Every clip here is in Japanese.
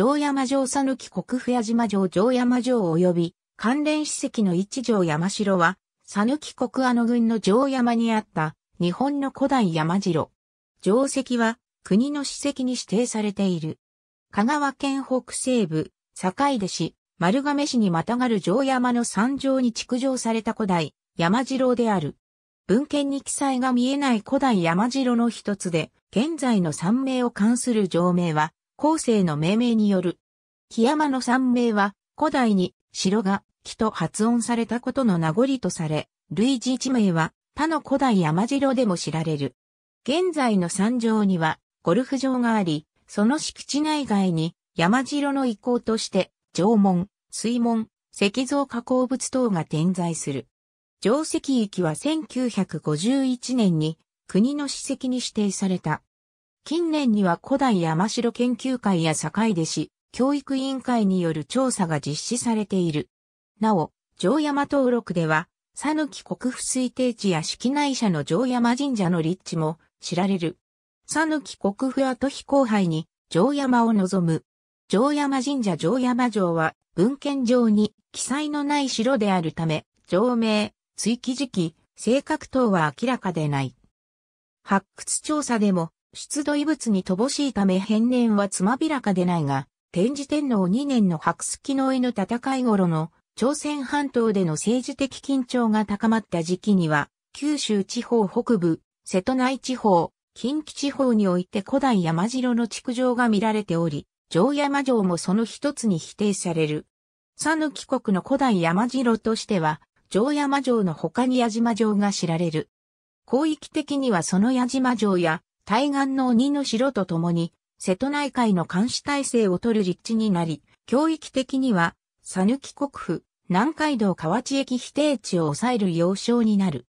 城山城讃岐国府屋島城城山城及び関連史跡の一城山城は、讃岐国あの郡の城山にあった日本の古代山城。城跡は国の史跡に指定されている。香川県北西部、坂出市、丸亀市にまたがる城山の山城に築城された古代山城である。文献に記載が見えない古代山城の一つで、現在の山名を冠する城名は、後世の命名による。木山の山名は、古代に、城が、木と発音されたことの名残とされ、類似地名は、他の古代山城でも知られる。現在の山上には、ゴルフ場があり、その敷地内外に、山城の遺構として、城門、水門、石像加工物等が点在する。城石域は1951年に、国の史跡に指定された。近年には古代山城研究会や境出市、教育委員会による調査が実施されている。なお、城山登録では、佐抜国府推定地や式内社の城山神社の立地も知られる。佐抜国府跡非後輩に城山を望む。城山神社城山城は文献上に記載のない城であるため、城名、追記時期、性格等は明らかでない。発掘調査でも出土遺物に乏しいため変年はつまびらかでないが、天智天皇2年の白月の絵の戦い頃の朝鮮半島での政治的緊張が高まった時期には、九州地方北部、瀬戸内地方、近畿地方において古代山城の築城が見られており、城山城もその一つに否定される。讃岐国の古代山城としては、城山城の他に矢島城が知られる。広域的にはその矢島城や対岸の鬼の城とともに、瀬戸内海の監視体制を取る立地になり、教育的には、佐抜国府、南海道河内駅否定地を抑える要衝になる。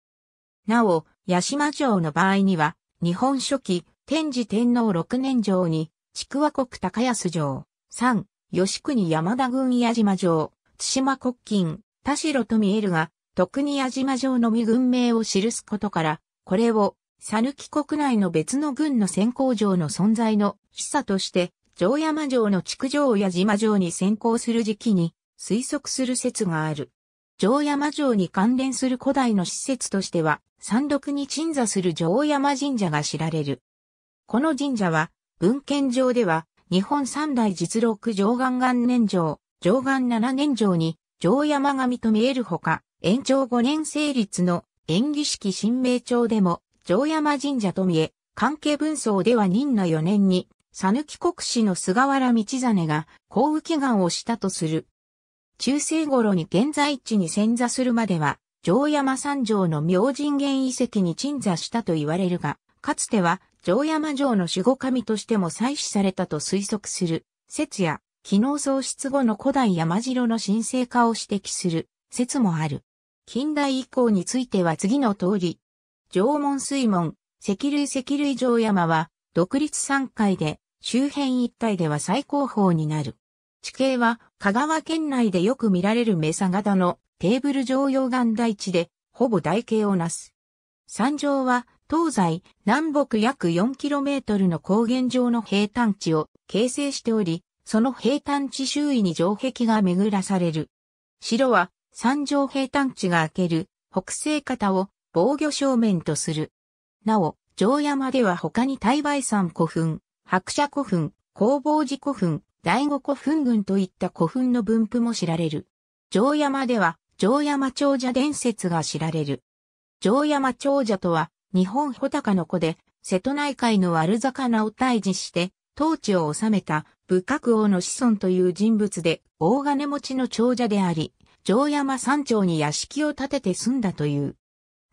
なお、八島城の場合には、日本初期、天智天皇六年城に、筑和国高安城、三、吉国山田郡八島城、津島国金、田代と見えるが、特に八島城のみ軍名を記すことから、これをサヌキ国内の別の軍の先行城の存在の示唆として、城山城の築城や島城に先行する時期に推測する説がある。城山城に関連する古代の施設としては、山麓に鎮座する城山神社が知られる。この神社は、文献上では、日本三大実録上岸元年城、上岸七年城に、城山神と見えるほか、延長五年成立の演技式神明帳でも、城山神社と見え、関係文章では任那4年に、佐抜国史の菅原道真が降雨祈願をしたとする。中世頃に現在地に遷座するまでは、城山三条の明神源遺跡に鎮座したと言われるが、かつては城山城の守護神としても採取されたと推測する、説や、機能喪失後の古代山城の神聖化を指摘する、説もある。近代以降については次の通り、縄文水門、石類石類城山は、独立3階で、周辺一帯では最高峰になる。地形は、香川県内でよく見られるメサ型のテーブル状溶岩台地で、ほぼ台形をなす。山上は、東西、南北約 4km の高原上の平坦地を形成しており、その平坦地周囲に城壁が巡らされる。城は、山上平坦地が開ける北西方を防御正面とする。なお、城山では他に大梅山古墳、白社古墳、工房寺古墳、第五古墳群といった古墳の分布も知られる。城山では、城山長者伝説が知られる。城山長者とは、日本穂高の子で、瀬戸内海の悪魚を退治して、統治を治めた武覚王の子孫という人物で、大金持ちの長者であり、城山山頂に屋敷を建てて住んだという。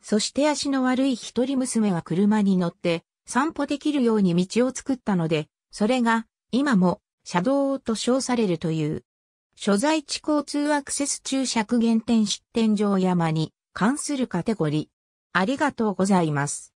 そして足の悪い一人娘は車に乗って散歩できるように道を作ったので、それが今も車道と称されるという。所在地交通アクセス注釈原点出店場山に関するカテゴリー。ありがとうございます。